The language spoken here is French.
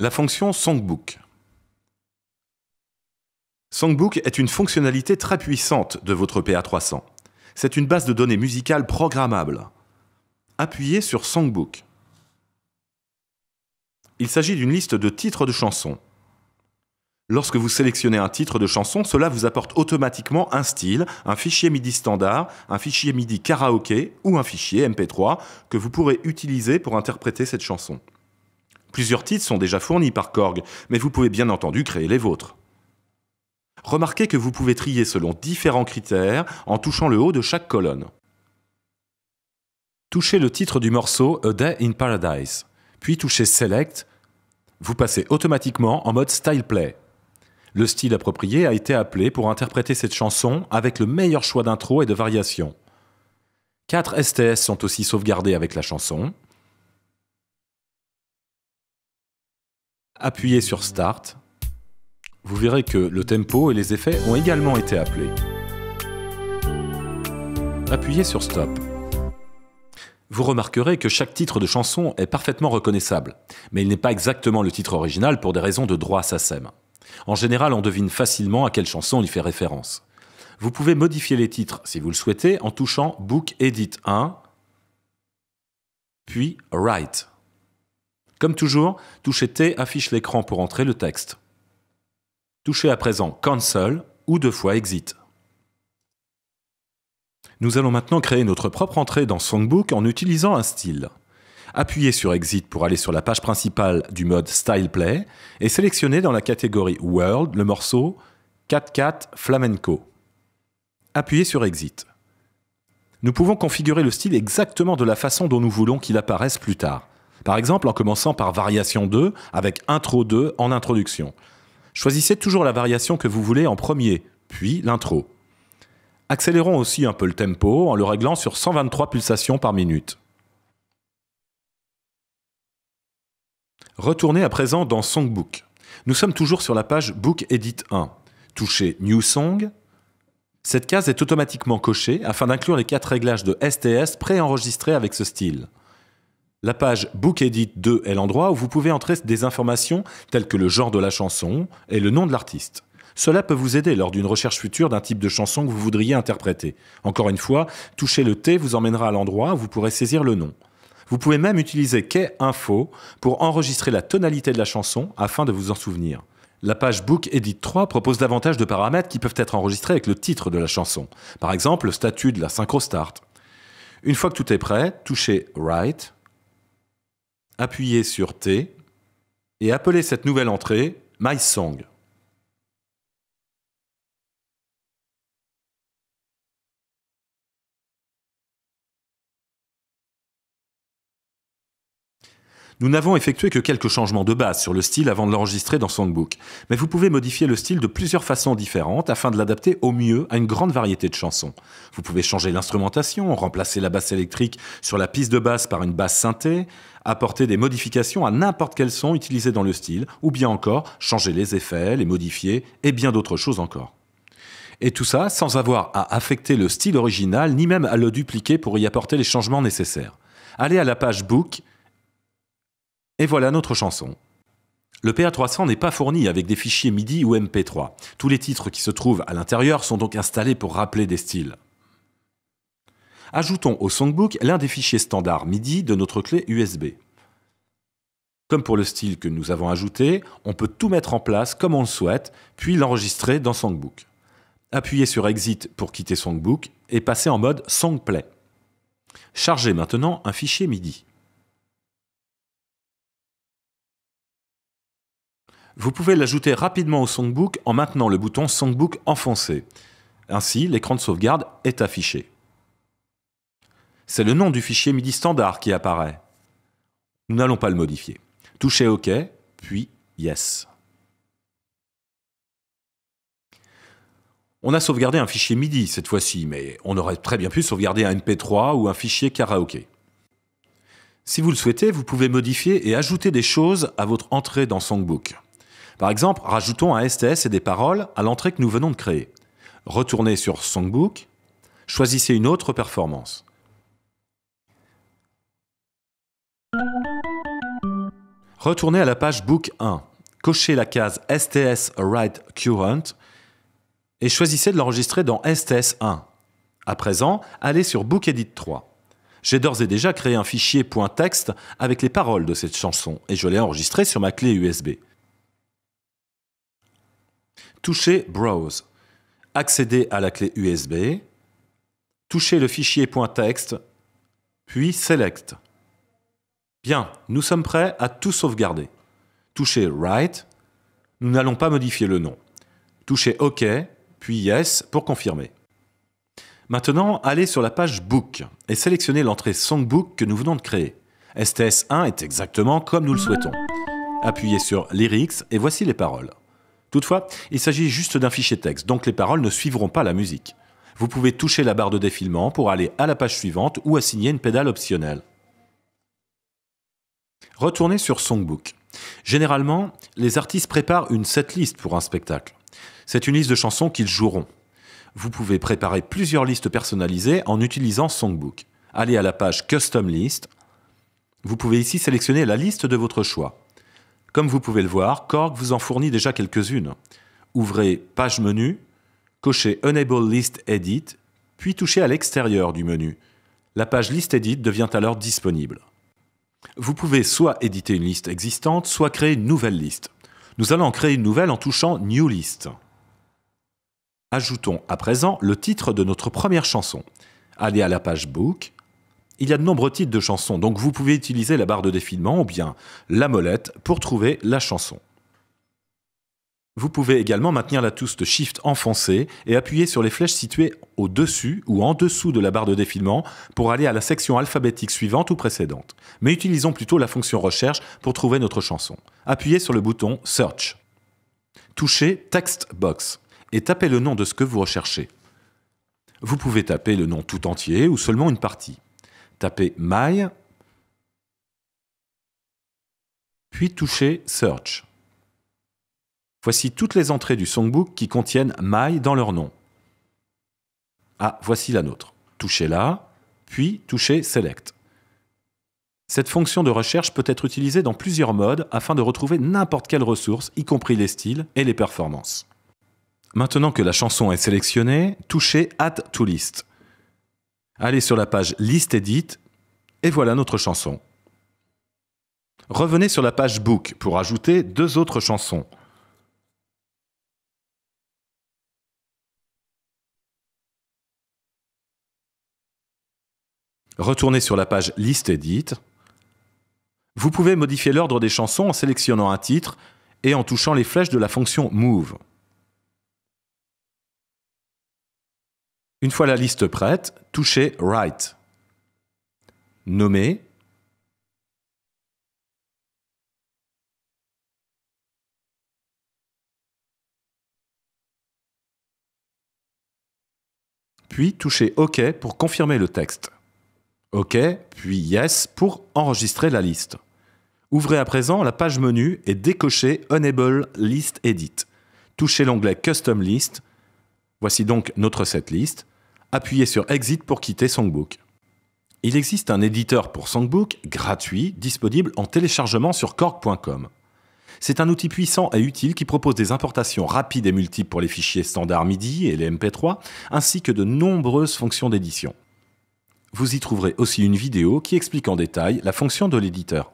La fonction Songbook. Songbook est une fonctionnalité très puissante de votre PA300. C'est une base de données musicale programmable. Appuyez sur Songbook. Il s'agit d'une liste de titres de chansons. Lorsque vous sélectionnez un titre de chanson, cela vous apporte automatiquement un style, un fichier MIDI standard, un fichier MIDI karaoké ou un fichier MP3 que vous pourrez utiliser pour interpréter cette chanson. Plusieurs titres sont déjà fournis par Korg, mais vous pouvez bien entendu créer les vôtres. Remarquez que vous pouvez trier selon différents critères en touchant le haut de chaque colonne. Touchez le titre du morceau A Day in Paradise, puis touchez Select, vous passez automatiquement en mode Style Play. Le style approprié a été appelé pour interpréter cette chanson avec le meilleur choix d'intro et de variation. Quatre STS sont aussi sauvegardés avec la chanson, appuyez sur Start. Vous verrez que le tempo et les effets ont également été appelés. Appuyez sur Stop. Vous remarquerez que chaque titre de chanson est parfaitement reconnaissable, mais il n'est pas exactement le titre original pour des raisons de droit à SACEM. En général, on devine facilement à quelle chanson il fait référence. Vous pouvez modifier les titres, si vous le souhaitez, en touchant Book Edit 1, puis Write. Comme toujours, touchez T affiche l'écran pour entrer le texte. Touchez à présent Cancel ou deux fois Exit. Nous allons maintenant créer notre propre entrée dans Songbook en utilisant un style. Appuyez sur Exit pour aller sur la page principale du mode Style Play et sélectionnez dans la catégorie World le morceau 4-4 Flamenco. Appuyez sur Exit. Nous pouvons configurer le style exactement de la façon dont nous voulons qu'il apparaisse plus tard. Par exemple, en commençant par variation 2 avec intro 2 en introduction. Choisissez toujours la variation que vous voulez en premier, puis l'intro. Accélérons aussi un peu le tempo en le réglant sur 123 pulsations par minute. Retournez à présent dans Songbook. Nous sommes toujours sur la page Book Edit 1. Touchez New Song. Cette case est automatiquement cochée afin d'inclure les quatre réglages de STS préenregistrés avec ce style. La page Book Edit 2 est l'endroit où vous pouvez entrer des informations telles que le genre de la chanson et le nom de l'artiste. Cela peut vous aider lors d'une recherche future d'un type de chanson que vous voudriez interpréter. Encore une fois, toucher le T vous emmènera à l'endroit où vous pourrez saisir le nom. Vous pouvez même utiliser Quai Info pour enregistrer la tonalité de la chanson afin de vous en souvenir. La page Book Edit 3 propose davantage de paramètres qui peuvent être enregistrés avec le titre de la chanson. Par exemple, le statut de la synchro start. Une fois que tout est prêt, touchez Write appuyez sur T et appelez cette nouvelle entrée MySong. Nous n'avons effectué que quelques changements de base sur le style avant de l'enregistrer dans Songbook, mais vous pouvez modifier le style de plusieurs façons différentes afin de l'adapter au mieux à une grande variété de chansons. Vous pouvez changer l'instrumentation, remplacer la basse électrique sur la piste de basse par une basse synthé, apporter des modifications à n'importe quel son utilisé dans le style, ou bien encore changer les effets, les modifier et bien d'autres choses encore. Et tout ça sans avoir à affecter le style original ni même à le dupliquer pour y apporter les changements nécessaires. Allez à la page Book et voilà notre chanson. Le PA300 n'est pas fourni avec des fichiers MIDI ou MP3. Tous les titres qui se trouvent à l'intérieur sont donc installés pour rappeler des styles. Ajoutons au songbook l'un des fichiers standards MIDI de notre clé USB. Comme pour le style que nous avons ajouté, on peut tout mettre en place comme on le souhaite, puis l'enregistrer dans Songbook. Appuyez sur Exit pour quitter Songbook et passez en mode Songplay. Chargez maintenant un fichier MIDI. Vous pouvez l'ajouter rapidement au Songbook en maintenant le bouton Songbook enfoncé. Ainsi, l'écran de sauvegarde est affiché. C'est le nom du fichier MIDI standard qui apparaît. Nous n'allons pas le modifier. Touchez OK, puis Yes. On a sauvegardé un fichier MIDI cette fois-ci, mais on aurait très bien pu sauvegarder un MP3 ou un fichier Karaoke. Si vous le souhaitez, vous pouvez modifier et ajouter des choses à votre entrée dans Songbook. Par exemple, rajoutons un STS et des paroles à l'entrée que nous venons de créer. Retournez sur Songbook, choisissez une autre performance. Retournez à la page Book 1, cochez la case STS Write Current et choisissez de l'enregistrer dans STS 1. À présent, allez sur Book Edit 3. J'ai d'ores et déjà créé un fichier .txt avec les paroles de cette chanson et je l'ai enregistré sur ma clé USB. Touchez Browse. Accédez à la clé USB. Touchez le fichier .txt, puis Select. Bien, nous sommes prêts à tout sauvegarder. Touchez Write. Nous n'allons pas modifier le nom. Touchez OK, puis Yes pour confirmer. Maintenant, allez sur la page Book et sélectionnez l'entrée Songbook que nous venons de créer. STS1 est exactement comme nous le souhaitons. Appuyez sur Lyrics et voici les paroles. Toutefois, il s'agit juste d'un fichier texte, donc les paroles ne suivront pas la musique. Vous pouvez toucher la barre de défilement pour aller à la page suivante ou assigner une pédale optionnelle. Retournez sur Songbook. Généralement, les artistes préparent une setlist pour un spectacle. C'est une liste de chansons qu'ils joueront. Vous pouvez préparer plusieurs listes personnalisées en utilisant Songbook. Allez à la page Custom List. Vous pouvez ici sélectionner la liste de votre choix. Comme vous pouvez le voir, Korg vous en fournit déjà quelques-unes. Ouvrez Page menu, cochez Enable List Edit, puis touchez à l'extérieur du menu. La page List Edit devient alors disponible. Vous pouvez soit éditer une liste existante, soit créer une nouvelle liste. Nous allons en créer une nouvelle en touchant New List. Ajoutons à présent le titre de notre première chanson. Allez à la page Book, il y a de nombreux titres de chansons, donc vous pouvez utiliser la barre de défilement ou bien la molette pour trouver la chanson. Vous pouvez également maintenir la touche Shift enfoncée et appuyer sur les flèches situées au-dessus ou en dessous de la barre de défilement pour aller à la section alphabétique suivante ou précédente. Mais utilisons plutôt la fonction recherche pour trouver notre chanson. Appuyez sur le bouton Search. Touchez Text Box et tapez le nom de ce que vous recherchez. Vous pouvez taper le nom tout entier ou seulement une partie tapez My, puis touchez Search. Voici toutes les entrées du songbook qui contiennent My dans leur nom. Ah, voici la nôtre. Touchez là, puis touchez Select. Cette fonction de recherche peut être utilisée dans plusieurs modes afin de retrouver n'importe quelle ressource, y compris les styles et les performances. Maintenant que la chanson est sélectionnée, touchez Add to List allez sur la page Liste Edit et voilà notre chanson. Revenez sur la page Book pour ajouter deux autres chansons. Retournez sur la page Liste Edit. Vous pouvez modifier l'ordre des chansons en sélectionnant un titre et en touchant les flèches de la fonction Move. Une fois la liste prête, touchez Write ». Nommez. Puis touchez OK pour confirmer le texte. OK, puis Yes pour enregistrer la liste. Ouvrez à présent la page menu et décochez Unable List Edit. Touchez l'onglet Custom List. Voici donc notre setlist appuyez sur Exit pour quitter Songbook. Il existe un éditeur pour Songbook gratuit disponible en téléchargement sur Cork.com. C'est un outil puissant et utile qui propose des importations rapides et multiples pour les fichiers standard MIDI et les MP3, ainsi que de nombreuses fonctions d'édition. Vous y trouverez aussi une vidéo qui explique en détail la fonction de l'éditeur.